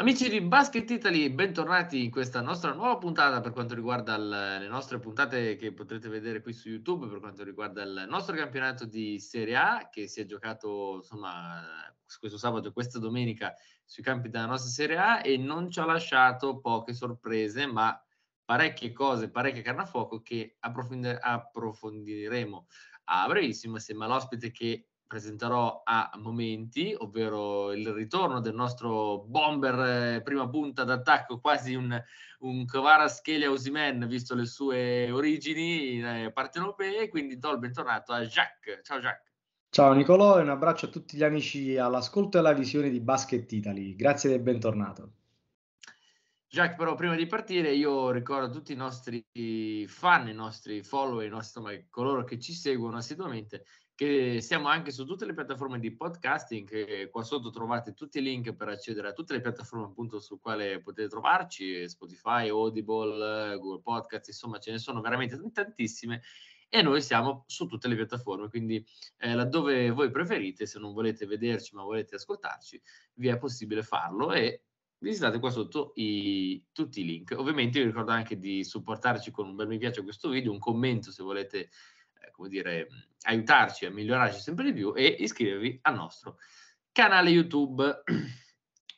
Amici di Basket Italy, bentornati in questa nostra nuova puntata per quanto riguarda il, le nostre puntate che potrete vedere qui su YouTube per quanto riguarda il nostro campionato di Serie A che si è giocato insomma questo sabato e questa domenica sui campi della nostra Serie A e non ci ha lasciato poche sorprese ma parecchie cose, parecchie carne a fuoco che approfondiremo a ah, brevissimo insieme all'ospite che presenterò a momenti, ovvero il ritorno del nostro bomber eh, prima punta d'attacco, quasi un, un Kvaratskhelia Osimen, visto le sue origini eh, partenopee, quindi do il bentornato a Jacques. Ciao Jacques. Ciao Nicolò e un abbraccio a tutti gli amici all'ascolto e alla visione di Basket Italy. Grazie del bentornato. Jacques, però prima di partire io ricordo a tutti i nostri fan, i nostri follower, i nostri, coloro che ci seguono assiduamente che siamo anche su tutte le piattaforme di podcasting, qua sotto trovate tutti i link per accedere a tutte le piattaforme appunto su quale potete trovarci, Spotify, Audible, Google Podcast, insomma ce ne sono veramente tantissime e noi siamo su tutte le piattaforme, quindi eh, laddove voi preferite, se non volete vederci ma volete ascoltarci, vi è possibile farlo e visitate qua sotto i, tutti i link. Ovviamente vi ricordo anche di supportarci con un bel mi piace a questo video, un commento se volete eh, come dire, aiutarci a migliorarci sempre di più e iscrivervi al nostro canale YouTube.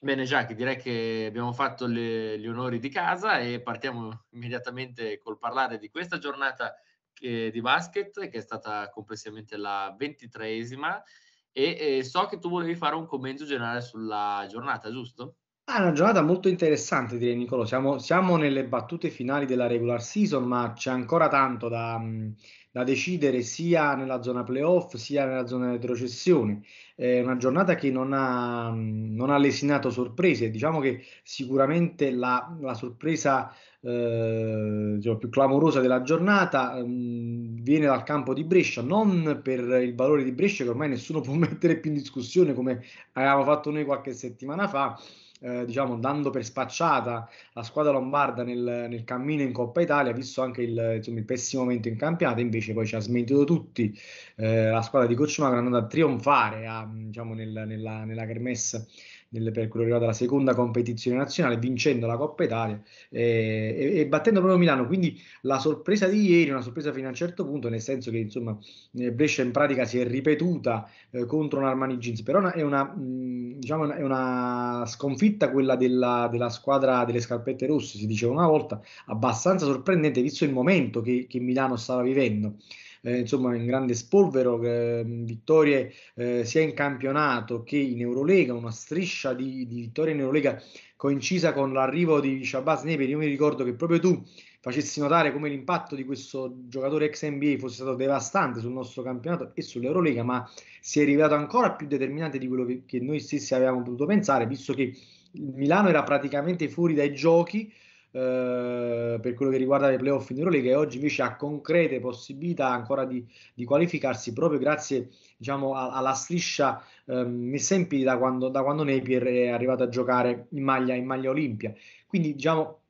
Bene Giacchi, direi che abbiamo fatto le, gli onori di casa e partiamo immediatamente col parlare di questa giornata eh, di basket che è stata complessivamente la ventitreesima e, e eh, so che tu volevi fare un commento generale sulla giornata, giusto? Ah, è una giornata molto interessante, direi Nicolo. Siamo, siamo, nelle battute finali della regular season, ma c'è ancora tanto da, mm, da decidere sia nella zona playoff sia nella zona retrocessione. È una giornata che non ha, non ha lesinato sorprese, diciamo che sicuramente la, la sorpresa eh, diciamo, più clamorosa della giornata mh, mm, viene dal campo di Brescia, non per il valore di Brescia che ormai nessuno può mettere più in discussione come avevamo fatto noi qualche settimana fa, eh, diciamo, dando per spacciata la squadra lombarda nel, nel cammino in Coppa Italia, visto anche il, insomma, il, pessimo momento in campionato, invece poi ci ha smentito tutti eh, la squadra di Cocciumagro è andata a trionfare a, diciamo, nel, nella, nella Kermesse nel, per quello che riguarda la seconda competizione nazionale, vincendo la Coppa Italia eh, e, e, battendo proprio Milano. Quindi la sorpresa di ieri, una sorpresa fino a un certo punto, nel senso che insomma eh, Brescia in pratica si è ripetuta eh, contro un Armani Jeans, però è una, mh, diciamo, è una sconfitta quella della, della, squadra delle scarpette rosse, si diceva una volta, abbastanza sorprendente visto il momento che, che Milano stava vivendo. Eh, insomma in grande spolvero, eh, vittorie eh, sia in campionato che in Eurolega, una striscia di, di vittorie in Eurolega coincisa con l'arrivo di Shabazz Neper. Io mi ricordo che proprio tu facessi notare come l'impatto di questo giocatore ex NBA fosse stato devastante sul nostro campionato e sull'Eurolega, ma si è rivelato ancora più determinante di quello che, che noi stessi avevamo potuto pensare, visto che Milano era praticamente fuori dai giochi eh, per quello che riguarda le playoff in Eurolega e oggi invece ha concrete possibilità ancora di, di qualificarsi proprio grazie diciamo, a, alla striscia eh, messa in piedi da quando, da quando Napier è arrivato a giocare in maglia, in maglia Olimpia. Quindi diciamo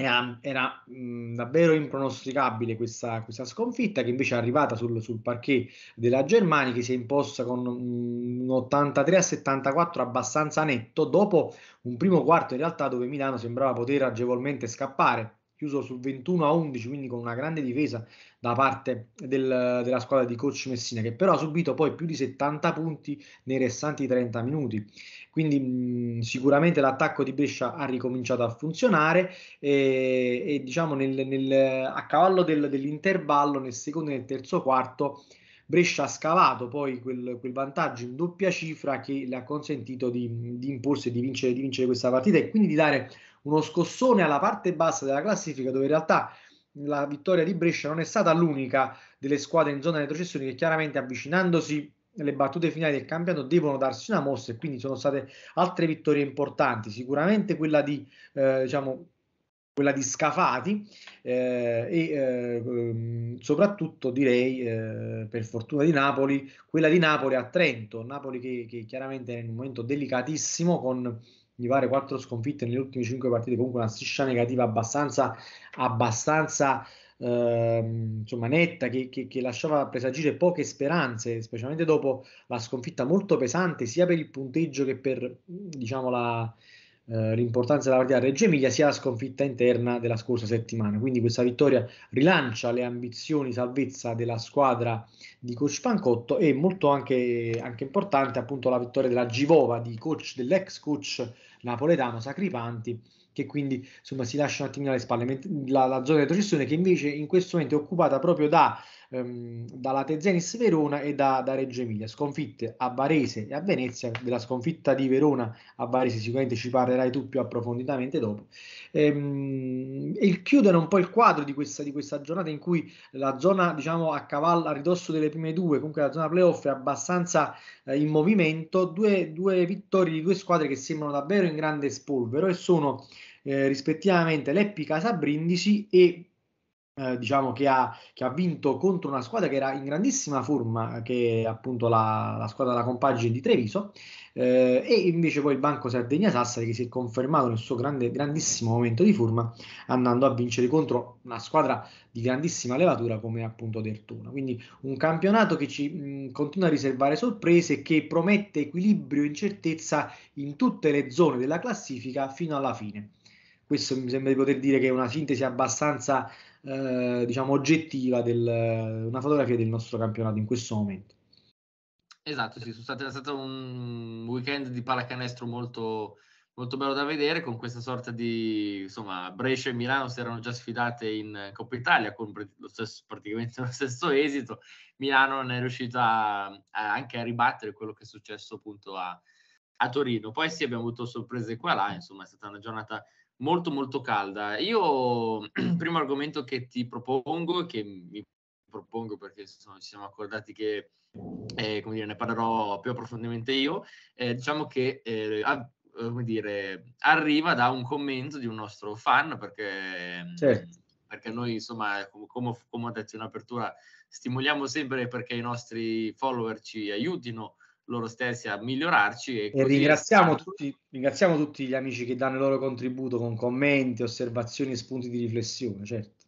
era, era mh, davvero impronosticabile questa, questa, sconfitta che invece è arrivata sul, sul, parquet della Germania che si è imposta con un 83 a 74 abbastanza netto dopo un primo quarto in realtà dove Milano sembrava poter agevolmente scappare chiuso sul 21 a 11 quindi con una grande difesa da parte del, della squadra di coach Messina che però ha subito poi più di 70 punti nei restanti 30 minuti quindi mh, sicuramente l'attacco di Brescia ha ricominciato a funzionare e, e diciamo nel, nel, a cavallo del, dell'intervallo nel secondo e nel terzo quarto Brescia ha scavato poi quel, quel, vantaggio in doppia cifra che le ha consentito di, di imporsi e di vincere, di vincere questa partita e quindi di dare uno scossone alla parte bassa della classifica dove in realtà la vittoria di Brescia non è stata l'unica delle squadre in zona di retrocessione che chiaramente avvicinandosi le battute finali del campionato devono darsi una mossa e quindi sono state altre vittorie importanti, sicuramente quella di, eh, diciamo, quella di Scafati eh, e eh, soprattutto direi eh, per fortuna di Napoli quella di Napoli a Trento Napoli che, che chiaramente è in un momento delicatissimo con mi pare quattro sconfitte nelle ultime cinque partite comunque una striscia negativa abbastanza abbastanza Ehm, insomma, netta che, che, che, lasciava presagire poche speranze, specialmente dopo la sconfitta molto pesante sia per il punteggio che per diciamo, la, eh, l'importanza della partita a Reggio Emilia, sia la sconfitta interna della scorsa settimana. Quindi questa vittoria rilancia le ambizioni salvezza della squadra di coach Pancotto e molto anche, anche importante appunto la vittoria della Givova di coach, dell'ex coach napoletano Sacripanti che quindi insomma, si lascia un attimino alle spalle, la, la zona di retrocessione che invece in questo momento è occupata proprio da, ehm, dalla Tezenis Verona e da, da, Reggio Emilia, sconfitte a Varese e a Venezia, della sconfitta di Verona a Varese sicuramente ci parlerai tu più approfonditamente dopo, ehm, e chiudere un po' il quadro di questa, di questa giornata in cui la zona diciamo a cavallo, a ridosso delle prime due, comunque la zona playoff è abbastanza eh, in movimento, due, due vittorie di due squadre che sembrano davvero in grande spolvero e sono eh, rispettivamente l'Eppi Casa Brindisi e eh, diciamo che ha, che ha, vinto contro una squadra che era in grandissima forma, che è appunto la, la squadra della compagine di Treviso, eh, e invece poi il Banco Sardegna Sassari che si è confermato nel suo grande, grandissimo momento di forma andando a vincere contro una squadra di grandissima levatura come appunto Dertuna Quindi un campionato che ci mh, continua a riservare sorprese e che promette equilibrio e incertezza in tutte le zone della classifica fino alla fine. Questo mi sembra di poter dire che è una sintesi abbastanza eh, diciamo oggettiva del una fotografia del nostro campionato in questo momento. Esatto, sì, state, è stato un weekend di pallacanestro molto, molto bello da vedere con questa sorta di insomma Brescia e Milano si erano già sfidate in Coppa Italia con lo stesso, praticamente lo stesso esito Milano non è riuscita anche a ribattere quello che è successo appunto a, a Torino poi sì abbiamo avuto sorprese qua e là insomma è stata una giornata molto molto calda. Io, il primo argomento che ti propongo, e che mi propongo perché insomma, ci siamo accordati che eh, dire, ne parlerò più approfonditamente io, eh, diciamo che eh, a, eh, dire, arriva da un commento di un nostro fan perché, certo. perché noi insomma, come, come, come ho detto in apertura, stimoliamo sempre perché i nostri follower ci aiutino loro stessi a migliorarci. E, e ringraziamo, tutti, ringraziamo, tutti, gli amici che danno il loro contributo con commenti, osservazioni e spunti di riflessione, certo.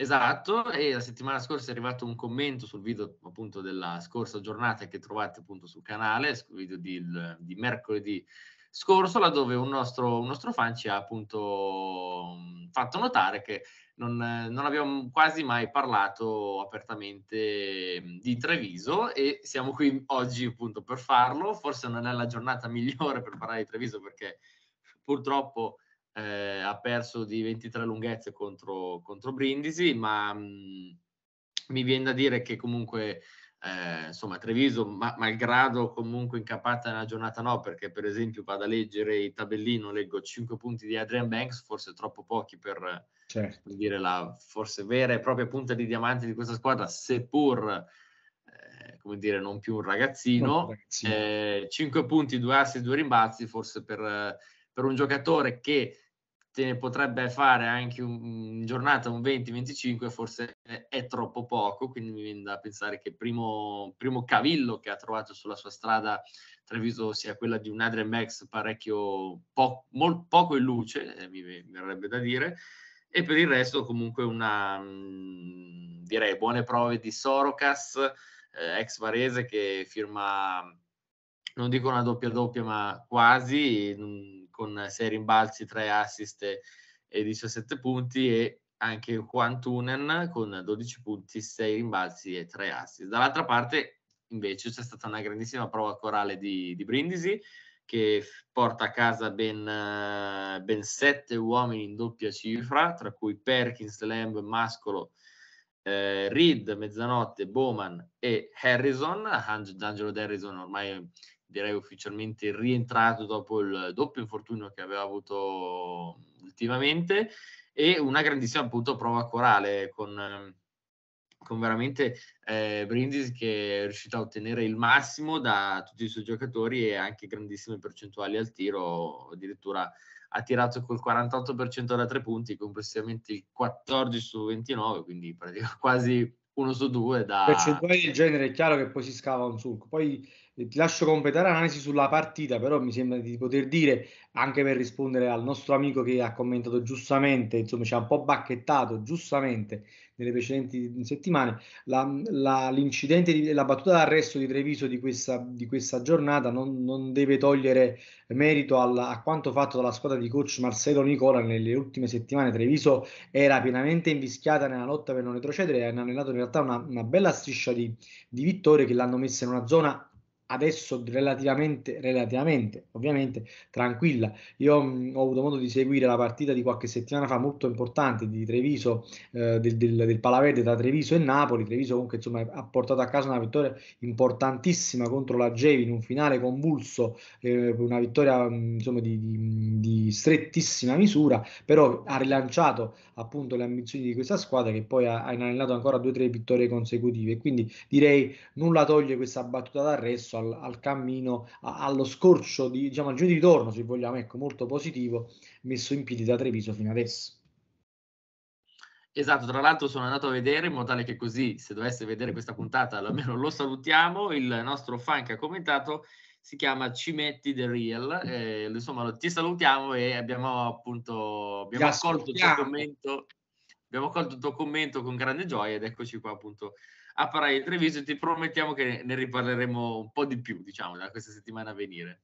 Esatto, e la settimana scorsa è arrivato un commento sul video appunto della scorsa giornata che trovate appunto sul canale, sul video di, di mercoledì scorso, laddove un nostro, un nostro fan ci ha appunto fatto notare che non, non, abbiamo quasi mai parlato apertamente di Treviso e siamo qui oggi appunto per farlo. Forse non è la giornata migliore per parlare di Treviso perché purtroppo eh, ha perso di 23 lunghezze contro, contro Brindisi, ma mh, mi viene da dire che comunque eh, insomma Treviso ma, malgrado comunque incappata nella giornata no perché per esempio vado a leggere il tabellino leggo 5 punti di Adrian Banks forse troppo pochi per, certo. per dire la forse vera e propria punta di diamante di questa squadra seppur eh, come dire non più un ragazzino, ragazzino. Eh, 5 punti 2 assi 2 rimbalzi forse per, per un giocatore che te ne potrebbe fare anche un, un giornata, un 20-25, forse è troppo poco, quindi mi viene da pensare che il primo, primo cavillo che ha trovato sulla sua strada Treviso sia quella di un Adrian Max parecchio po- mol, poco in luce, eh, mi verrebbe da dire, e per il resto comunque una, mh, mm, direi, buone prove di Sorocas, eh, ex Varese che firma, non dico una doppia doppia, ma quasi. Mh, con 6 rimbalzi, 3 assist e 17 punti e anche Juan Tunen con 12 punti, 6 rimbalzi e 3 assist. Dall'altra parte invece c'è stata una grandissima prova corale di, di Brindisi che porta a casa ben, ben 7 uomini in doppia cifra, tra cui Perkins, Lamb, Mascolo, eh, Reed, Mezzanotte, Bowman e Harrison. D'Angelo Harrison ormai direi ufficialmente rientrato dopo il doppio infortunio che aveva avuto ultimamente e una grandissima appunto prova corale con, ehm, con veramente eh, Brindisi che è riuscito a ottenere il massimo da tutti i suoi giocatori e anche grandissime percentuali al tiro, addirittura ha tirato col 48% da tre punti, complessivamente il 14 su 29, quindi quasi uno su due da... Percentuali del genere è chiaro che poi si scava un sulco, poi ti lascio completare l'analisi sulla partita, però mi sembra di poter dire, anche per rispondere al nostro amico che ha commentato giustamente, insomma ci ha un po' bacchettato giustamente nelle precedenti settimane, la, la, l'incidente, di, la battuta d'arresto di Treviso di questa, di questa giornata non, non, deve togliere merito alla, a quanto fatto dalla squadra di coach Marcello Nicola nelle ultime settimane. Treviso era pienamente invischiata nella lotta per non retrocedere e hanno allenato in realtà una, una bella striscia di, di vittorie che l'hanno messa in una zona adesso relativamente, relativamente, ovviamente tranquilla. Io mh, mm, ho avuto modo di seguire la partita di qualche settimana fa molto importante di Treviso, eh, del, del, del, Palaverde tra Treviso e Napoli. Treviso comunque insomma ha portato a casa una vittoria importantissima contro la Gevi in un finale convulso, eh, una vittoria mm, insomma di, di, di, strettissima misura, però ha rilanciato appunto le ambizioni di questa squadra che poi ha, ha inanellato ancora due o tre vittorie consecutive. Quindi direi nulla toglie questa battuta d'arresto al, al cammino, a, allo scorcio, di, diciamo al giro di ritorno, se vogliamo, ecco, molto positivo, messo in piedi da Treviso fino adesso. Esatto, tra l'altro sono andato a vedere in modo tale che così, se dovesse vedere questa puntata, almeno lo salutiamo, il nostro fan che ha commentato si chiama Cimetti The Real, mm. eh, insomma ti salutiamo e abbiamo appunto abbiamo accolto, commento, abbiamo accolto il tuo commento con grande gioia ed eccoci qua appunto a parlare di Treviso e ti promettiamo che ne riparleremo un po' di più, diciamo, da questa settimana a venire.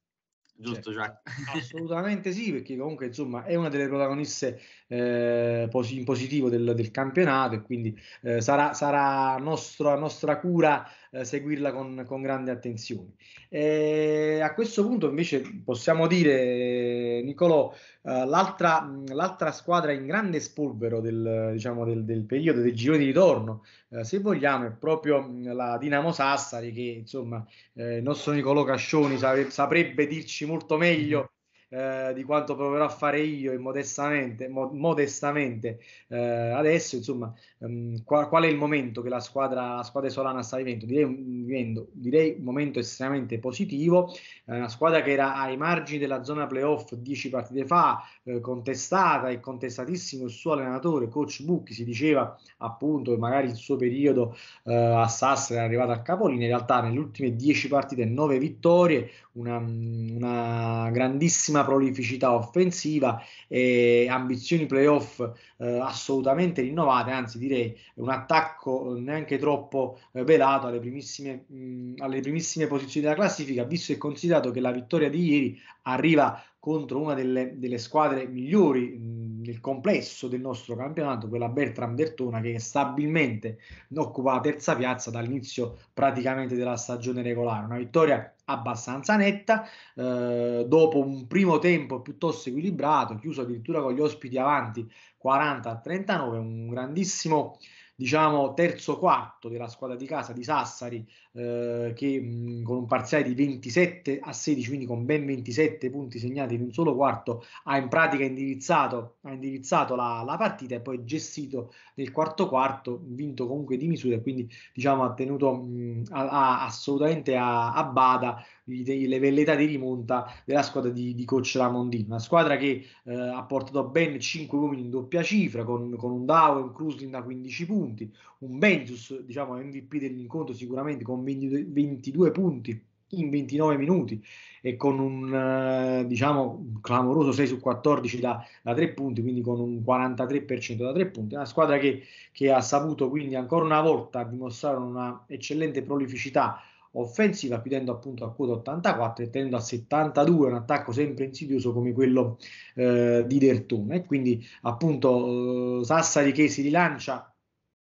Giusto, certo. Assolutamente sì, perché comunque insomma è una delle protagoniste eh, in positivo del, del campionato e quindi eh, sarà, sarà nostro, nostra cura eh, seguirla con, con, grande attenzione. E eh, a questo punto invece possiamo dire, Nicolò, eh, l'altra, l'altra, squadra in grande spolvero del, diciamo, del, del periodo del giro di ritorno, uh, se vogliamo, è proprio mm, la Dinamo Sassari, che insomma eh, il nostro Nicolo Cascioni sa- saprebbe dirci molto meglio eh, di quanto proverò a fare io modestamente, mo- modestamente eh, adesso, insomma, um, qua- qual è il momento che la squadra, la squadra Solana sta vivendo? Direi un, vivendo, direi un momento estremamente positivo, eh, una squadra che era ai margini della zona playoff dieci partite fa, eh, contestata e contestatissimo il suo allenatore, coach Bucchi, si diceva appunto che magari il suo periodo eh, a Sassari era arrivato a capolino, in realtà nelle ultime dieci partite nove vittorie, una, una grandissima prolificità offensiva e ambizioni playoff eh, assolutamente rinnovate, anzi direi un attacco neanche troppo eh, velato alle primissime, mh, mm, alle primissime posizioni della classifica, visto e considerato che la vittoria di ieri arriva contro una delle, delle squadre migliori mh, mm, nel complesso del nostro campionato, quella Bertram Dertona, che stabilmente occupa la terza piazza dall'inizio praticamente della stagione regolare. Una vittoria abbastanza netta. Eh, dopo un primo tempo piuttosto equilibrato, chiuso addirittura con gli ospiti avanti 40-39, un grandissimo diciamo terzo quarto della squadra di casa di Sassari eh, che con un parziale di 27 a 16, quindi con ben 27 punti segnati in un solo quarto, ha in pratica indirizzato, ha indirizzato la, la, partita e poi gestito nel quarto quarto, vinto comunque di misura e quindi diciamo, ha tenuto mh, a, a, assolutamente a, a bada le velleità di rimonta della squadra di, di coach Ramondino, una squadra che eh, ha portato ben 5 uomini in doppia cifra con, con un Dow e un Cruslin da 15 punti, un Bentus, diciamo MVP dell'incontro sicuramente con 22 punti in 29 minuti e con un eh, diciamo un clamoroso 6 su 14 da, da 3 punti, quindi con un 43% da 3 punti. Una squadra che, che ha saputo quindi ancora una volta dimostrare una eccellente prolificità offensiva, chiudendo appunto a quota 84 e tenendo a 72 un attacco sempre insidioso come quello eh, di Dertone. E quindi appunto eh, Sassari che si rilancia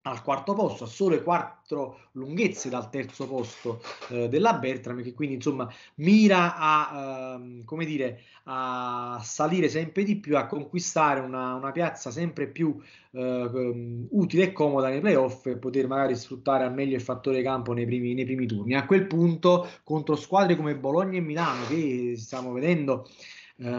al quarto posto, a sole quattro lunghezze dal terzo posto eh, della Bertram, che quindi insomma mira a, ehm, come dire, a salire sempre di più, a conquistare una, una piazza sempre più eh, ehm, utile e comoda nei playoff e poter magari sfruttare al meglio il fattore campo nei primi, nei primi turni. A quel punto, contro squadre come Bologna e Milano, che stiamo vedendo. Eh,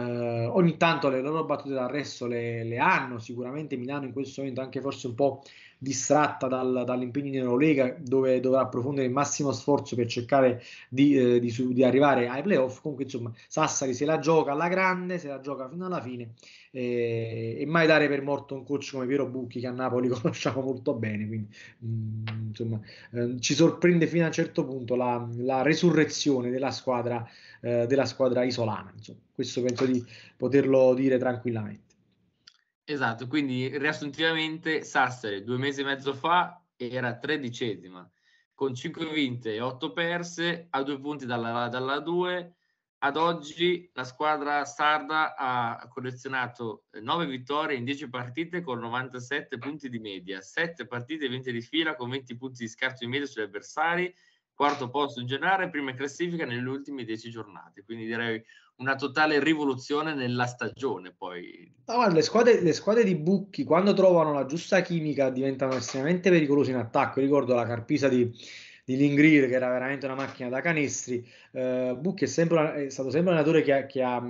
ogni tanto le loro battute d'arresto le, le hanno sicuramente Milano in questo momento anche forse un po' distratta dal, dall'impegno in Eurolega dove dovrà approfondire il massimo sforzo per cercare di, eh, di, di, arrivare ai playoff. Comunque, insomma, Sassari se la gioca alla grande, se la gioca fino alla fine eh, e mai dare per morto un coach come Piero Bucchi che a Napoli conosciamo molto bene. Quindi, mh, mm, insomma, eh, ci sorprende fino a un certo punto la, la resurrezione della squadra, eh, della squadra isolana. Insomma. Questo penso di poterlo dire tranquillamente. Esatto, quindi riassuntivamente Sassari due mesi e mezzo fa era tredicesima, con 5 vinte e 8 perse, a due punti dalla, dalla 2. Ad oggi la squadra sarda ha collezionato 9 vittorie in 10 partite con 97 punti di media, 7 partite e 20 di fila con 20 punti di scarto in media sugli avversari, quarto posto in generale, prima in classifica nelle ultime 10 giornate. Quindi direi una totale rivoluzione nella stagione. Poi. No, guarda, le, squadre, le, squadre, di Bucchi, quando trovano la giusta chimica, diventano estremamente pericolose in attacco. Ricordo la Carpisa di, di Lingrir, che era veramente una macchina da canestri. Eh, Bucchi è, è, stato sempre un allenatore che ha, che ha mh,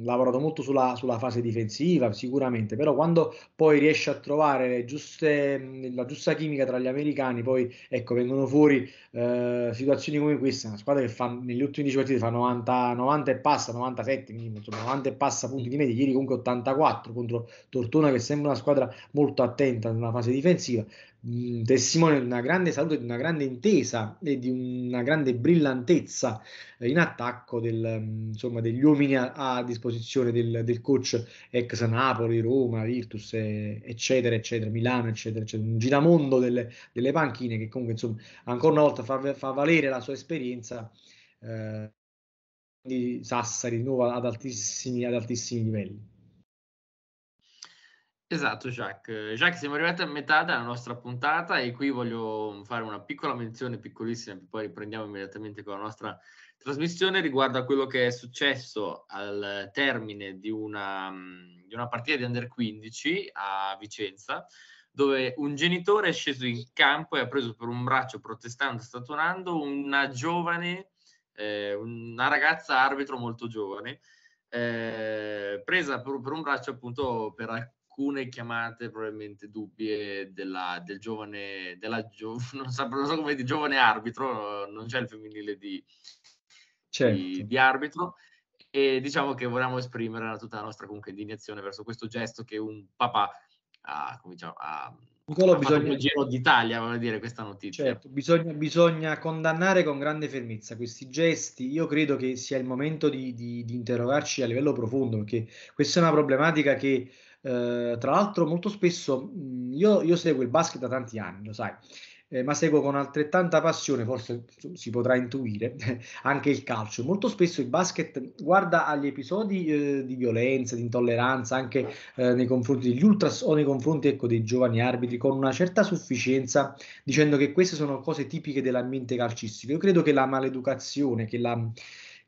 mm, lavorato molto sulla, sulla, fase difensiva, sicuramente, però quando poi riesce a trovare giuste, mm, la giusta chimica tra gli americani, poi ecco, vengono fuori eh, situazioni come questa, una squadra che fa, negli ultimi 10 partite fa 90, 90 e passa, 97 minimo, insomma 90 e passa punti di media, ieri comunque 84 contro Tortona che sembra una squadra molto attenta nella fase difensiva testimone di una grande salute, di una grande intesa e di una grande brillantezza eh, in attacco del, mm, insomma, degli uomini a, a disposizione del, del, coach ex Napoli, Roma, Virtus, eccetera, eccetera, Milano, eccetera, eccetera. Un giramondo delle, delle panchine che comunque insomma, ancora una volta fa, fa valere la sua esperienza. Eh, di Sassari di nuovo ad altissimi, ad altissimi livelli. Esatto, Jacques. Jacques, siamo arrivati a metà della nostra puntata e qui voglio fare una piccola menzione, piccolissima, che poi riprendiamo immediatamente con la nostra trasmissione riguardo a quello che è successo al termine di una, di una partita di Under 15 a Vicenza, dove un genitore è sceso in campo e ha preso per un braccio protestando, statuando una giovane, eh, una ragazza arbitro molto giovane, eh, presa per, per, un braccio appunto per alcune chiamate probabilmente dubbie della, del giovane, della gio, non, so, non so come di giovane arbitro, non c'è il femminile di, certo. di, di arbitro, e diciamo che vorremmo esprimere tutta la nostra comunque indignazione verso questo gesto che un papà ha, cominciato a. ha, Nicola, ha bisogna... giro d'Italia, voglio dire, questa notizia. Certo, bisogna, bisogna, condannare con grande fermezza questi gesti. Io credo che sia il momento di, di, di interrogarci a livello profondo, perché questa è una problematica che eh, tra l'altro molto spesso io, io, seguo il basket da tanti anni, lo sai, eh, ma seguo con altrettanta passione, forse si potrà intuire, anche il calcio. Molto spesso il basket guarda agli episodi eh, di violenza, di intolleranza, anche eh, nei confronti degli ultras o nei confronti ecco, dei giovani arbitri, con una certa sufficienza, dicendo che queste sono cose tipiche dell'ambiente calcistico. Io credo che la maleducazione, che la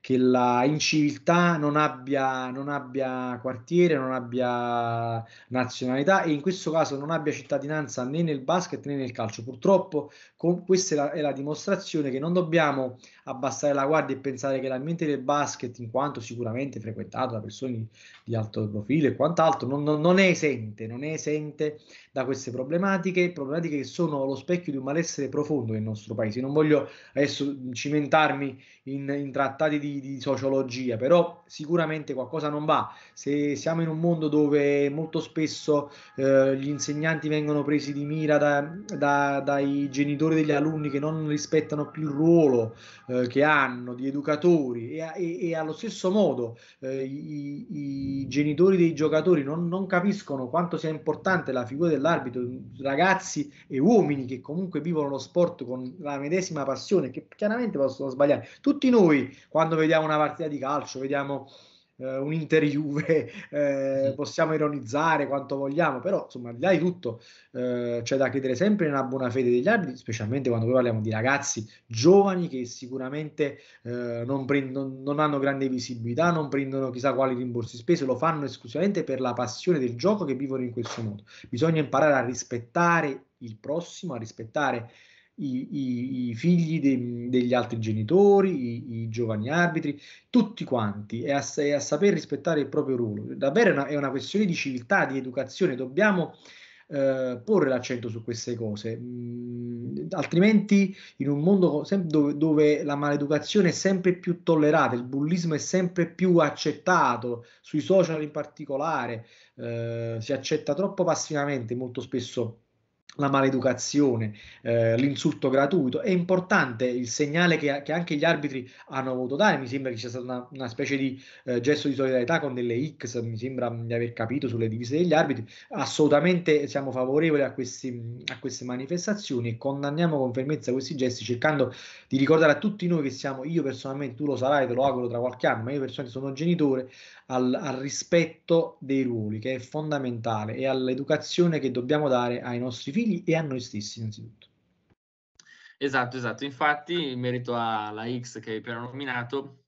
che la inciviltà non abbia, non abbia, quartiere, non abbia nazionalità e in questo caso non abbia cittadinanza né nel basket né nel calcio. Purtroppo con, questa è la, è la, dimostrazione che non dobbiamo abbassare la guardia e pensare che l'ambiente del basket, in quanto sicuramente frequentato da persone di alto profilo e quant'altro, non, non, non è esente, non è esente da queste problematiche, problematiche che sono lo specchio di un malessere profondo nel nostro paese. Non voglio adesso cimentarmi in, in trattati di, di, sociologia, però sicuramente qualcosa non va. Se siamo in un mondo dove molto spesso eh, gli insegnanti vengono presi di mira da, da, dai genitori degli alunni che non rispettano più il ruolo eh, che hanno di educatori e, e, e allo stesso modo eh, i, i, genitori dei giocatori non, non capiscono quanto sia importante la figura del dell'arbitro, ragazzi e uomini che comunque vivono lo sport con la medesima passione, che chiaramente possono sbagliare. Tutti noi, quando vediamo una partita di calcio, vediamo eh, un Inter Juve, eh, sì. Mm-hmm. possiamo ironizzare quanto vogliamo, però insomma di là di tutto eh, c'è da credere sempre nella buona fede degli arbitri, specialmente quando poi parliamo di ragazzi giovani che sicuramente eh, non, prendono, non hanno grande visibilità, non prendono chissà quali rimborsi spese, lo fanno esclusivamente per la passione del gioco che vivono in questo modo. Bisogna imparare a rispettare il prossimo, a rispettare i, i, i figli de, degli altri genitori, i, i, giovani arbitri, tutti quanti, e a, e a, saper rispettare il proprio ruolo. Davvero è una, è una questione di civiltà, di educazione, dobbiamo eh, porre l'accento su queste cose, mm, altrimenti in un mondo dove, dove la maleducazione è sempre più tollerata, il bullismo è sempre più accettato, sui social in particolare, eh, si accetta troppo passivamente molto spesso la maleducazione, eh, l'insulto gratuito. È importante il segnale che, che, anche gli arbitri hanno voluto dare. Mi sembra che sia stato una, una specie di eh, gesto di solidarietà con delle X, mi sembra di aver capito, sulle divise degli arbitri. Assolutamente siamo favorevoli a, questi, a queste manifestazioni e condanniamo con fermezza questi gesti, cercando di ricordare a tutti noi che siamo, io personalmente, tu lo sarai, te lo auguro tra qualche anno, ma io personalmente sono genitore, al, al rispetto dei ruoli, che è fondamentale, e all'educazione che dobbiamo dare ai nostri figli figli e a noi stessi innanzitutto. Esatto, esatto. Infatti, in merito alla X che hai appena nominato,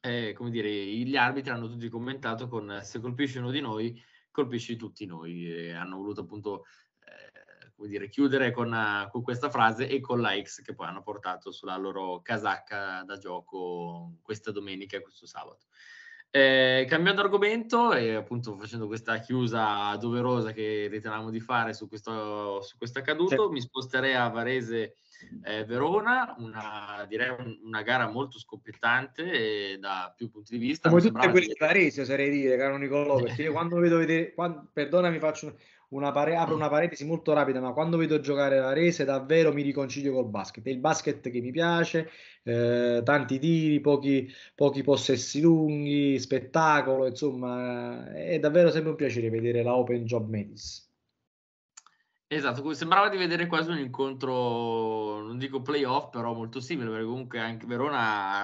eh, come dire, gli arbitri hanno tutti commentato con eh, se colpisci uno di noi, colpisci tutti noi. E hanno voluto appunto eh, come dire, chiudere con, eh, con, questa frase e con la X che poi hanno portato sulla loro casacca da gioco questa domenica e questo sabato. Eh, cambiando argomento e appunto facendo questa chiusa doverosa che ritenevamo di fare su questo, su questo accaduto, sì. mi sposterei a Varese eh, Verona, una, direi un, una gara molto scoppiettante da più punti di vista. Come tutte quelle di Varese, sarei dire, caro Nicolò, perché io quando vedo vedere, quando, perdonami, faccio una pare- apro una parentesi molto rapida, ma quando vedo giocare la rese davvero mi riconcilio col basket. È il basket che mi piace, eh, tanti tiri, pochi, pochi, possessi lunghi, spettacolo, insomma, è davvero sempre un piacere vedere la Open Job Medis. Esatto, sembrava di vedere quasi un incontro, non dico playoff, però molto simile, perché comunque anche Verona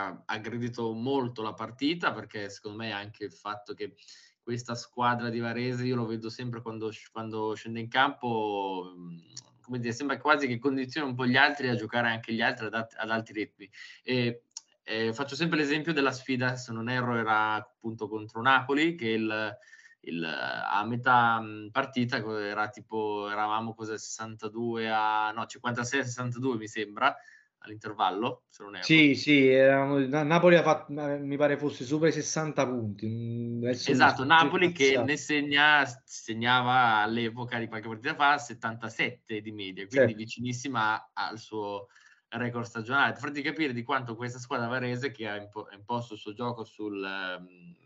ha aggredito molto la partita, perché secondo me anche il fatto che questa squadra di Varese, io lo vedo sempre quando, quando scende in campo, mm, come dire, sembra quasi che condizioni un po' gli altri a giocare anche gli altri ad, ad alti ritmi. E, eh, faccio sempre l'esempio della sfida, se non erro, era appunto contro Napoli, che il il, a metà mm, partita era tipo, eravamo cosa 62 a, no, 56 a 62 mi sembra, all'intervallo, se non erro. Sì, sì, eravamo, Napoli ha fatto, eh, mi pare fosse sopra i 60 punti. Mm, esatto, Napoli che ne segna, segnava all'epoca di qualche partita fa 77 di media, quindi certo. vicinissima al suo record stagionale. Per farti capire di quanto questa squadra varese che ha imposto il suo gioco sul, ehm,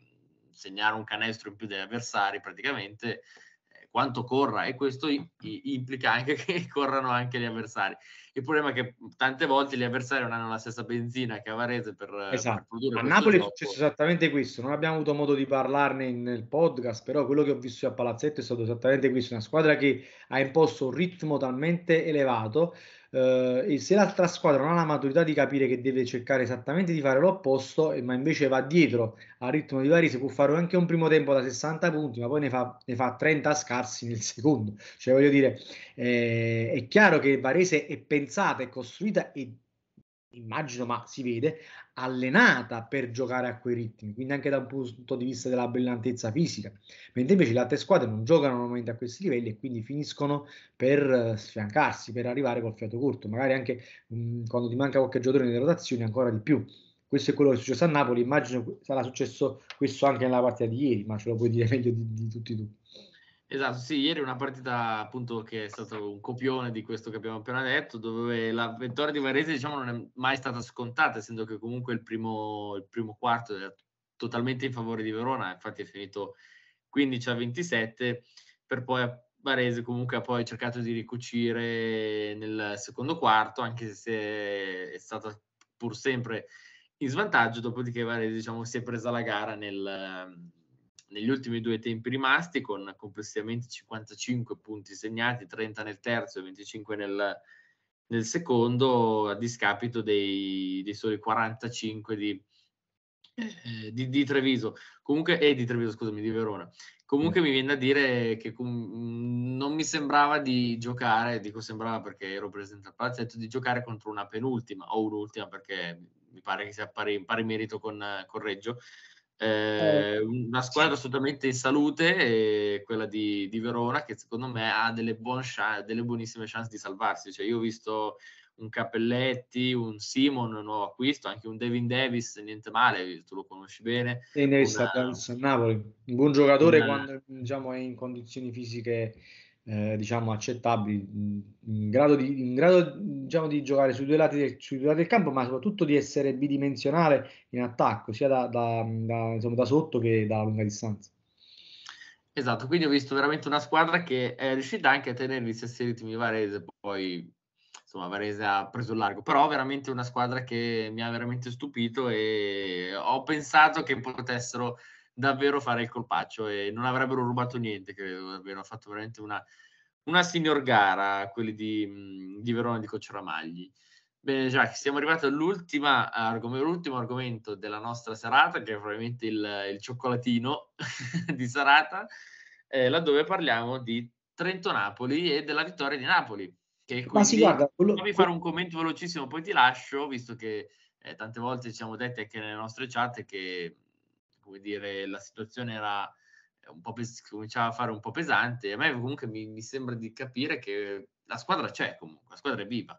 segnare un canestro in più degli avversari praticamente, eh, quanto corra e questo i, implica anche che corrano anche gli avversari. Il problema è che tante volte gli avversari non hanno la stessa benzina che a Varese per, esatto. per produrre. A Napoli gioco. è successo esattamente questo, non abbiamo avuto modo di parlarne nel podcast, però quello che ho visto a Palazzetto è stato esattamente questo, una squadra che ha imposto un ritmo talmente elevato Uh, e se l'altra squadra non ha la maturità di capire che deve cercare esattamente di fare l'opposto, ma invece va dietro al ritmo di Varese, può fare anche un primo tempo da 60 punti, ma poi ne fa, ne fa 30 scarsi nel secondo. Cioè, voglio dire, eh, è chiaro che Varese è pensata, è costruita e immagino, ma si vede, allenata per giocare a quei ritmi, quindi anche da un punto di vista della brillantezza fisica, mentre invece le altre squadre non giocano normalmente a questi livelli e quindi finiscono per eh, sfiancarsi, per arrivare col fiato corto, magari anche mh, mm, quando ti manca qualche giocatore nelle rotazioni ancora di più. Questo è quello che è successo a Napoli, immagino sarà successo questo anche nella partita di ieri, ma ce lo puoi dire meglio di, di tutti tu. Esatto, sì, ieri una partita appunto che è stato un copione di questo che abbiamo appena detto, dove la vittoria di Varese diciamo non è mai stata scontata, essendo che comunque il primo, il primo quarto era totalmente in favore di Verona, infatti è finito 15 a 27, per poi Varese comunque ha poi cercato di ricucire nel secondo quarto, anche se è stata pur sempre in svantaggio, dopodiché Varese diciamo si è presa la gara nel negli ultimi due tempi rimasti con complessivamente 55 punti segnati, 30 nel terzo e 25 nel, nel secondo, a discapito dei, dei soli 45 di, eh, di, di, Treviso. Comunque, eh, di Treviso, scusami, di Verona. Comunque mm. mi viene da dire che com- non mi sembrava di giocare, dico sembrava perché ero presente al palazzetto, di giocare contro una penultima o un'ultima perché mi pare che sia pari, pari merito con, con Reggio eh, eh, una squadra assolutamente in salute, eh, quella di, di, Verona, che secondo me ha delle, buon chance, delle buonissime chance di salvarsi. Cioè, io ho visto un Cappelletti, un Simon, un nuovo acquisto, anche un Devin Davis, niente male, tu lo conosci bene. Devin Davis una, Napoli, un buon giocatore una, quando diciamo, è in condizioni fisiche eh, diciamo accettabili, in grado, di, in grado diciamo, di giocare sui due, lati del, sui due lati del campo, ma soprattutto di essere bidimensionale in attacco, sia da, da, da, insomma, da sotto che da lunga distanza. Esatto, quindi ho visto veramente una squadra che è riuscita anche a tenere gli stessi ritmi Varese, poi insomma Varese ha preso il largo, però veramente una squadra che mi ha veramente stupito e ho pensato che potessero davvero fare il colpaccio e non avrebbero rubato niente, credo, davvero, ha fatto veramente una, una signor gara quelli di, di Verona di Cocciaramagli. Bene, Jack, siamo arrivati all'ultimo argomento della nostra serata, che è probabilmente il, il cioccolatino di serata, eh, laddove parliamo di Trento-Napoli e della vittoria di Napoli. Che quindi, Ma si guarda, quello... fammi fare un commento velocissimo, poi ti lascio, visto che eh, tante volte ci siamo detti anche nelle nostre chat che come dire, la situazione era un po' pes- cominciava a fare un po' pesante. A me comunque mi, mi sembra di capire che la squadra c'è comunque, la squadra è viva.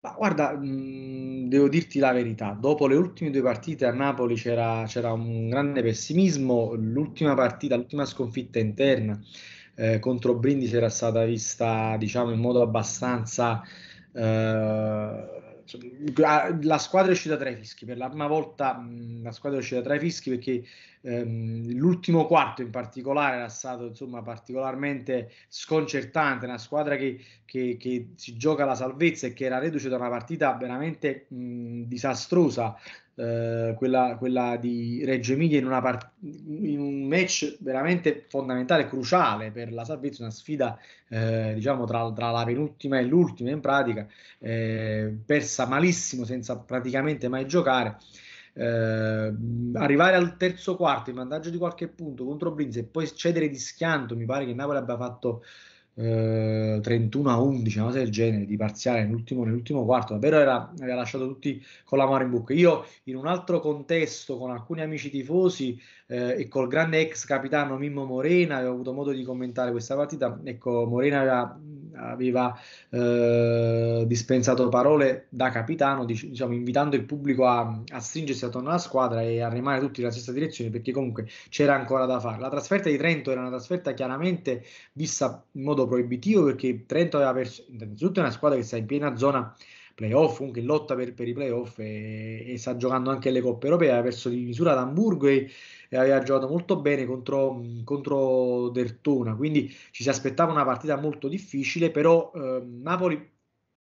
Ma guarda, mh, mhmm, devo dirti la verità, dopo le ultime due partite a Napoli c'era, c'era un grande pessimismo, l'ultima partita, l'ultima sconfitta interna eh, contro Brindisi era stata vista diciamo in modo abbastanza eh, cioè, la squadra è uscita tra i fischi, per la prima volta mm, la squadra è uscita tra i fischi perché ehm, l'ultimo quarto in particolare era stato insomma, particolarmente sconcertante, una squadra che, che, che, si gioca la salvezza e che era reduce da una partita veramente mh, disastrosa, eh, quella, quella, di Reggio Emilia in, part- in, un match veramente fondamentale, cruciale per la salvezza, una sfida eh, diciamo tra, tra, la penultima e l'ultima in pratica, eh, persa malissimo senza praticamente mai giocare eh, arrivare al terzo quarto in vantaggio di qualche punto contro Brinz e poi cedere di schianto, mi pare che Napoli abbia fatto 31 eh, a 11, una cosa del genere, di parziale nell'ultimo, nell'ultimo quarto, davvero era, aveva lasciato tutti con la mano in bocca. Io in un altro contesto con alcuni amici tifosi eh, e col grande ex capitano Mimmo Morena avevo avuto modo di commentare questa partita, ecco Morena aveva, aveva eh, dispensato parole da capitano, diciamo, invitando il pubblico a, a stringersi attorno alla squadra e a rimanere tutti nella stessa direzione perché comunque c'era ancora da fare. La trasferta di Trento era una trasferta chiaramente vista in modo modo proibitivo perché Trento aveva perso, innanzitutto è una squadra che sta in piena zona playoff, comunque in lotta per, per i playoff e, e, sta giocando anche le coppe europee, aveva perso di misura ad Hamburgo e, e aveva giocato molto bene contro, contro, Dertona, quindi ci si aspettava una partita molto difficile, però eh, Napoli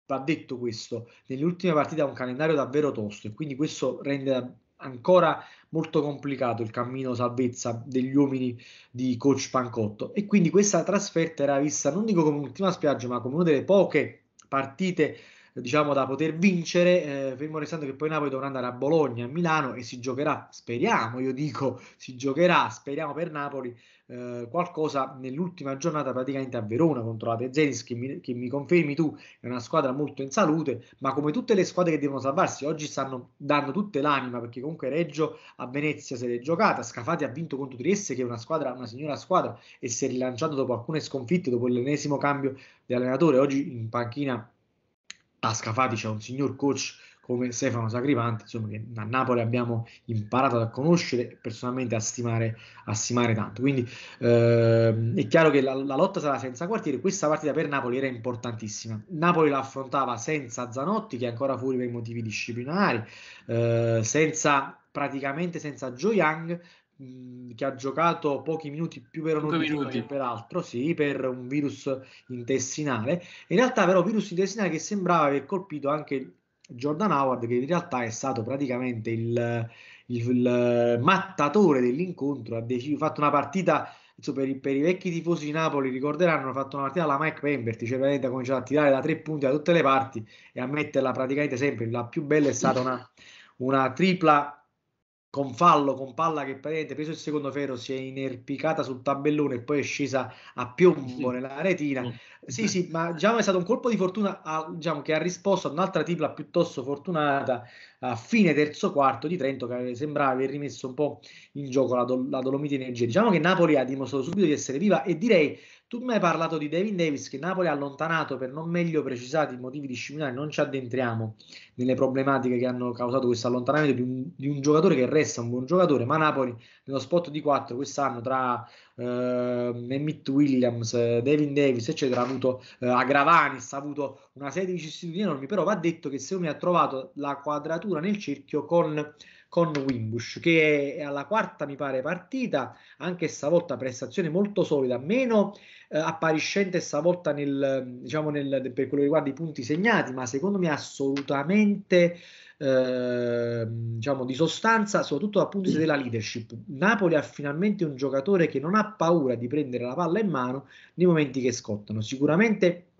va detto questo, nell'ultima partita ha un calendario davvero tosto e quindi questo rende ancora molto complicato il cammino salvezza degli uomini di coach Pancotto e quindi questa trasferta era vista non dico come un'ultima spiaggia ma come una delle poche partite diciamo, da poter vincere, eh, fermo restando che poi Napoli dovrà andare a Bologna, a Milano e si giocherà, speriamo, io dico, si giocherà, speriamo per Napoli, eh, qualcosa nell'ultima giornata praticamente a Verona contro la Tezenis, che che mi confermi tu, è una squadra molto in salute, ma come tutte le squadre che devono salvarsi, oggi stanno dando tutte l'anima, perché comunque Reggio a Venezia se l'è giocata, Scafati ha vinto contro Trieste, che è una squadra, una signora squadra, e si è rilanciato dopo alcune sconfitte, dopo l'ennesimo cambio di allenatore, oggi in panchina a Scafati c'è un signor coach come Stefano Sacripante, insomma, che a Napoli abbiamo imparato a conoscere e personalmente a stimare, a stimare tanto. Quindi ehm, è chiaro che la, la, lotta sarà senza quartiere. Questa partita per Napoli era importantissima. Napoli la affrontava senza Zanotti, che è ancora fuori per motivi disciplinari, eh, senza praticamente senza Joe Young Mm, che ha giocato pochi minuti più per un che per altro, sì, per un virus intestinale. In realtà però virus intestinale che sembrava aver colpito anche Jordan Howard, che in realtà è stato praticamente il, il, il mattatore dell'incontro, ha deciso, fatto una partita... Per i, per i, vecchi tifosi di Napoli ricorderanno hanno fatto una partita alla Mike Pemberti cioè veramente ha cominciato a tirare da tre punti da tutte le parti e a metterla praticamente sempre la più bella è stata una, una tripla con fallo, con palla che praticamente preso il secondo ferro si è inerpicata sul tabellone e poi è scesa a piombo sì. nella retina. Mm. Sì, sì, ma diciamo è stato un colpo di fortuna a, diciamo, che ha risposto ad un'altra tripla piuttosto fortunata a fine terzo quarto di Trento che sembrava aver rimesso un po' in gioco la, do, la Dolomiti Energia. Diciamo che Napoli ha dimostrato subito di essere viva e direi tu mi hai parlato di David Davis che Napoli ha allontanato per non meglio precisati motivi disciplinari, non ci addentriamo nelle problematiche che hanno causato questo allontanamento di un, di un giocatore che resta un buon giocatore, ma Napoli nello spot di 4 quest'anno tra eh, Emmett Williams, David Davis, eccetera, ha avuto eh, Agravanis, ha avuto una serie di vicissitudini enormi, però va detto che se uno ha trovato la quadratura nel cerchio con con Wimbush, che è alla quarta, mi pare, partita, anche stavolta prestazione molto solida, meno eh, appariscente stavolta nel, diciamo nel, per quello che riguarda i punti segnati, ma secondo me assolutamente... Eh, diciamo di sostanza, soprattutto dal punto di vista della leadership. Napoli ha finalmente un giocatore che non ha paura di prendere la palla in mano nei momenti che scottano. Sicuramente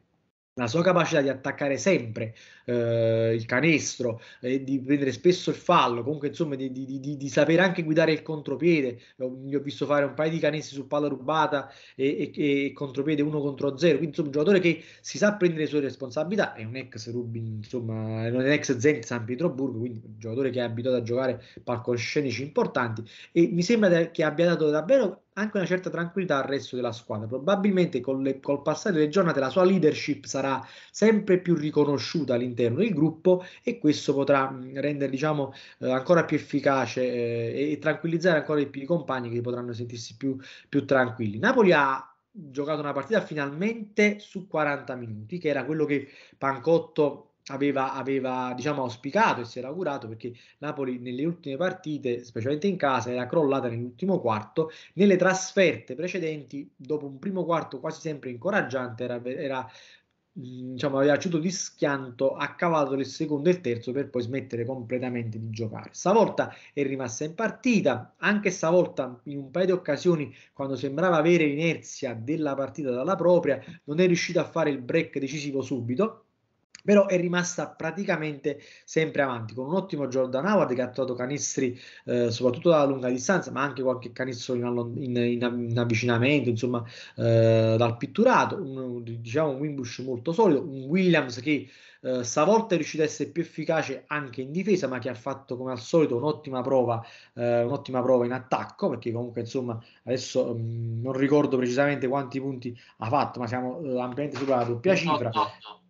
la sua capacità di attaccare sempre eh, il canestro, eh, di prendere spesso il fallo, comunque insomma di, di, di, di sapere anche guidare il contropiede, gli ho visto fare un paio di canestri su palla rubata e, e, e contropiede 1 contro 0, quindi insomma un giocatore che si sa prendere le sue responsabilità, è un ex Rubin, insomma è un ex Zen San Pietroburgo, quindi un giocatore che è abituato a giocare palcoscenici importanti e mi sembra che abbia dato davvero anche una certa tranquillità al resto della squadra. Probabilmente le, col passare delle giornate la sua leadership sarà sempre più riconosciuta all'interno del gruppo e questo potrà mm, rendere diciamo, eh, ancora più efficace eh, e tranquillizzare ancora di più i compagni che potranno sentirsi più, più tranquilli. Napoli ha giocato una partita finalmente su 40 minuti, che era quello che Pancotto aveva, aveva diciamo, auspicato e si era augurato perché Napoli nelle ultime partite, specialmente in casa, era crollata nell'ultimo quarto. Nelle trasferte precedenti, dopo un primo quarto quasi sempre incoraggiante, era, era mm, diciamo, aveva ciuto di schianto a cavallo del secondo e il terzo per poi smettere completamente di giocare. Stavolta è rimasta in partita, anche stavolta in un paio di occasioni quando sembrava avere l'inerzia della partita dalla propria, non è riuscita a fare il break decisivo subito, però è rimasta praticamente sempre avanti con un ottimo Jordan Howard che ha trovato canestri eh, soprattutto dalla lunga distanza ma anche qualche canestro in, in, in avvicinamento insomma eh, dal pitturato un, diciamo un Wimbush molto solido un Williams che eh, stavolta è riuscito ad essere più efficace anche in difesa ma che ha fatto come al solito un'ottima prova eh, un'ottima prova in attacco perché comunque insomma adesso mh, mm, non ricordo precisamente quanti punti ha fatto ma siamo eh, ampiamente sopra la doppia cifra no, no, no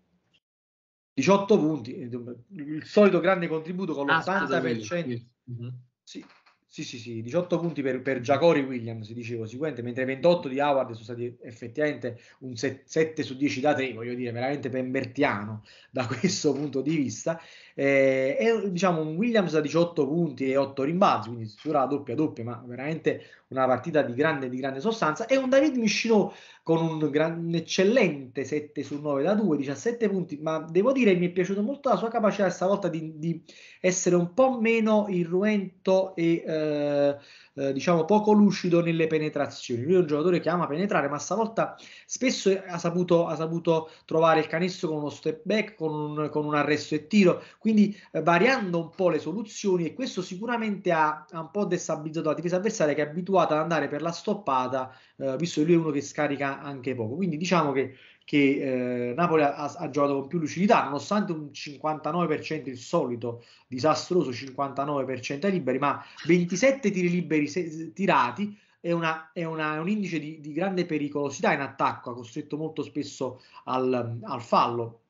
18 punti, eh, il solito grande contributo con ah, l'80%. Mm-hmm. sì, sì, sì, sì, 18 punti per, per Giacori Williams, dicevo sicuramente, mentre 28 di Howard sono stati effettivamente un 7 su 10 da 3, voglio dire, veramente pembertiano da questo punto di vista. Eh, è diciamo, un Williams da 18 punti e 8 rimbalzi, quindi sicura doppia doppia, ma veramente una partita di grande, di grande sostanza. E un David Michino con un, gran, un eccellente 7 su 9 da 2, 17 punti, ma devo dire mi è piaciuta molto la sua capacità stavolta di, di essere un po' meno irruento e... Eh, eh, diciamo poco lucido nelle penetrazioni. Lui è un giocatore che ama penetrare, ma stavolta spesso ha saputo, ha saputo trovare il canestro con uno step back, con un, con un arresto e tiro, quindi eh, variando un po' le soluzioni e questo sicuramente ha, ha, un po' destabilizzato la difesa avversaria che è abituata ad andare per la stoppata, eh, visto che lui è uno che scarica anche poco. Quindi diciamo che che eh, Napoli ha, ha, giocato con più lucidità, nonostante un 59% il solito disastroso 59% ai liberi, ma 27 tiri liberi se- tirati è, una, è, una, è, un indice di, di, grande pericolosità in attacco, ha costretto molto spesso al, al fallo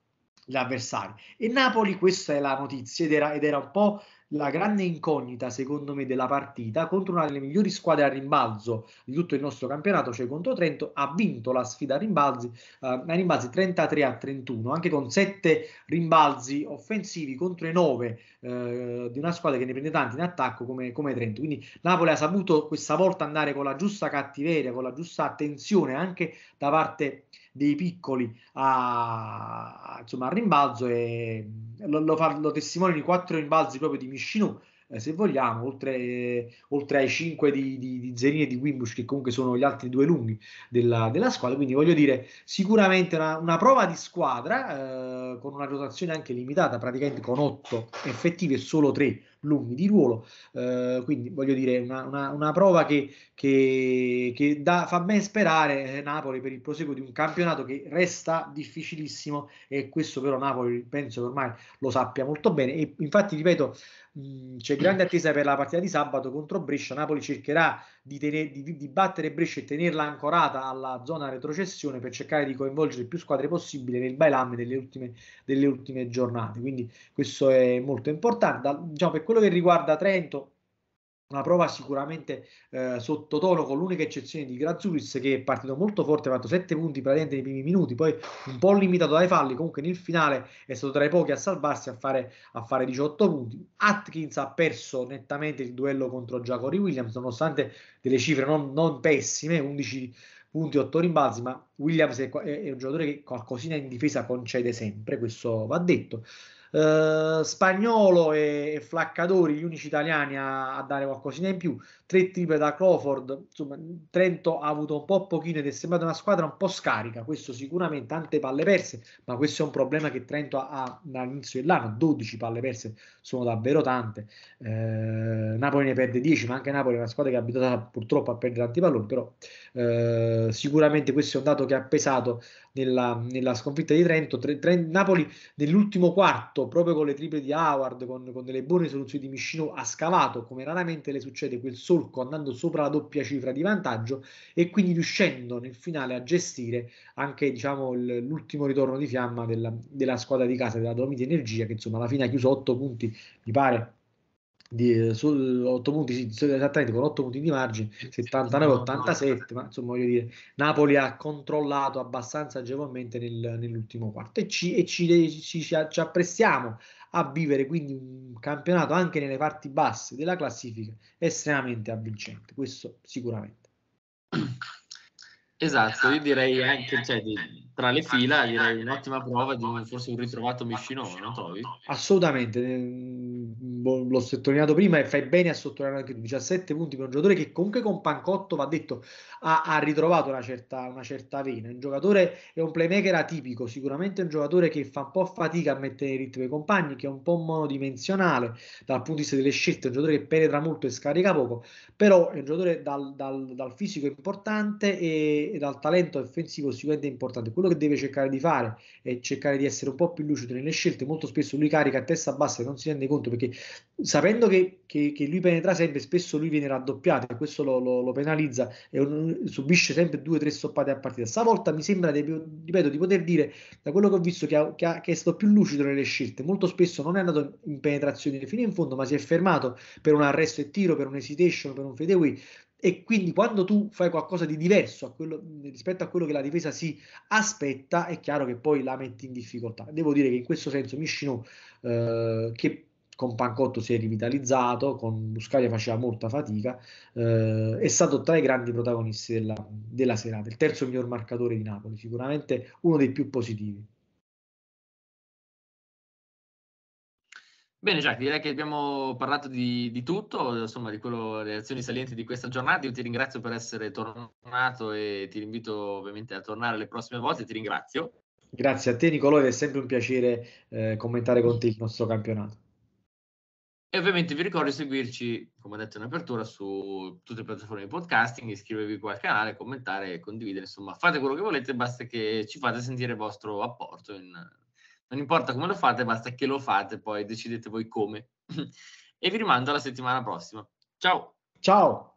gli avversari. E Napoli, questa è la notizia, ed era, ed era un po' la grande incognita, secondo me, della partita contro una delle migliori squadre a rimbalzo di tutto il nostro campionato, cioè contro Trento, ha vinto la sfida a rimbalzi, eh, a rimbalzi 33 a 31, anche con 7 rimbalzi offensivi contro i 9 eh, di una squadra che ne prende tanti in attacco come, come Trento. Quindi Napoli ha saputo questa volta andare con la giusta cattiveria, con la giusta attenzione anche da parte dei piccoli a, insomma, a rimbalzo e lo, lo, fa, lo testimoniano i quattro rimbalzi proprio di Miscinu eh, se vogliamo, oltre, oltre ai 5 di, di, di Zerini e di Wimbush, che comunque sono gli altri due lunghi della, della squadra. Quindi voglio dire, sicuramente una, una prova di squadra eh, con una rotazione anche limitata, praticamente con 8 effettivi e solo 3 lunghi di ruolo. Eh, quindi voglio dire, una, una, una prova che, che, che da, fa ben sperare eh, Napoli per il proseguo di un campionato che resta difficilissimo e questo però Napoli penso che ormai lo sappia molto bene. E infatti, ripeto, c'è grande attesa per la partita di sabato contro Brescia. Napoli cercherà di, tenere, di, di battere Brescia e tenerla ancorata alla zona retrocessione per cercare di coinvolgere più squadre possibile nel bailam delle ultime, delle ultime giornate. Quindi questo è molto importante. Da, diciamo, per quello che riguarda Trento, una prova sicuramente eh, sottotono con l'unica eccezione di Grazulis che è partito molto forte, ha fatto 7 punti praticamente nei primi minuti, poi un po' limitato dai falli, comunque nel finale è stato tra i pochi a salvarsi a fare, a fare 18 punti. Atkins ha perso nettamente il duello contro Giacori Williams, nonostante delle cifre non, non pessime, 11 punti, 8 rimbalzi, ma Williams è, è un giocatore che qualcosina in difesa concede sempre, questo va detto. Eh, spagnolo e, e, Flaccadori, gli unici italiani a, a, dare qualcosina in più, tre triple da Crawford, insomma Trento ha avuto un po' pochino ed è sembrata una squadra un po' scarica, questo sicuramente, tante palle perse, ma questo è un problema che Trento ha, dall'inizio dell'anno, 12 palle perse sono davvero tante, uh, Napoli ne perde 10, ma anche Napoli è una squadra che è abituata purtroppo a perdere tanti palloni, però uh, sicuramente questo è un dato che ha pesato nella, nella sconfitta di Trento, tre, tre, Napoli nell'ultimo quarto soprattutto proprio con le triple di Howard, con, con delle buone soluzioni di Miscino ha scavato, come raramente le succede, quel solco andando sopra la doppia cifra di vantaggio e quindi riuscendo nel finale a gestire anche diciamo, il, l'ultimo ritorno di fiamma della, della, squadra di casa, della Domiti Energia, che insomma alla fine ha chiuso 8 punti, mi pare di, su 8 punti, sì, esattamente con 8 punti di margine, 79-87, ma insomma voglio dire, Napoli ha controllato abbastanza agevolmente nel, nell'ultimo quarto e, ci, e ci, ci, ci, apprestiamo a vivere quindi un campionato anche nelle parti basse della classifica estremamente avvincente, questo sicuramente. Esatto, io direi anche cioè, di tra le ah, fila eh, direi eh. un'ottima prova di forse un ritrovato Mescinova, non trovi? Assolutamente, eh, boh, l'ho sottolineato prima e fai bene a sottolineare anche 17 punti per un giocatore che comunque con Pancotto, va detto, ha, ha ritrovato una certa, una certa vena, un giocatore è un playmaker atipico, sicuramente un giocatore che fa un po' fatica a mettere in ritmo i compagni, che è un po' monodimensionale dal punto di vista delle scelte, un giocatore che penetra molto e scarica poco, però è un giocatore dal, dal, dal fisico importante e, e dal talento offensivo sicuramente importante quello che deve cercare di fare è cercare di essere un po' più lucido nelle scelte. Molto spesso lui carica a testa bassa e non si rende conto perché sapendo che, che, che lui penetra sempre, spesso lui viene raddoppiato e questo lo, lo, lo penalizza e un, subisce sempre due o tre stoppate a partita. Stavolta mi sembra, di, ripeto, di poter dire da quello che ho visto che, ha, ha, che, è stato più lucido nelle scelte. Molto spesso non è andato in penetrazione fino in fondo, ma si è fermato per un arresto e tiro, per un hesitation, per un fadeaway e quindi quando tu fai qualcosa di diverso a quello, rispetto a quello che la difesa si aspetta, è chiaro che poi la metti in difficoltà. Devo dire che in questo senso Miscino, eh, che con Pancotto si è rivitalizzato, con Buscaglia faceva molta fatica, eh, è stato tra i grandi protagonisti della, della serata, il terzo miglior marcatore di Napoli, sicuramente uno dei più positivi. Bene Jack, direi che abbiamo parlato di, di tutto, insomma di quello, le azioni salienti di questa giornata. Io ti ringrazio per essere tornato e ti invito ovviamente a tornare le prossime volte, ti ringrazio. Grazie a te Nicolò ed è sempre un piacere eh, commentare con te il nostro campionato. E ovviamente vi ricordo di seguirci, come ho detto in apertura, su tutte le piattaforme di podcasting, iscrivervi qua al canale, commentare, condividere, insomma fate quello che volete, basta che ci fate sentire il vostro apporto in non importa come lo fate, basta che lo fate, poi decidete voi come. e vi rimando alla settimana prossima. Ciao! Ciao!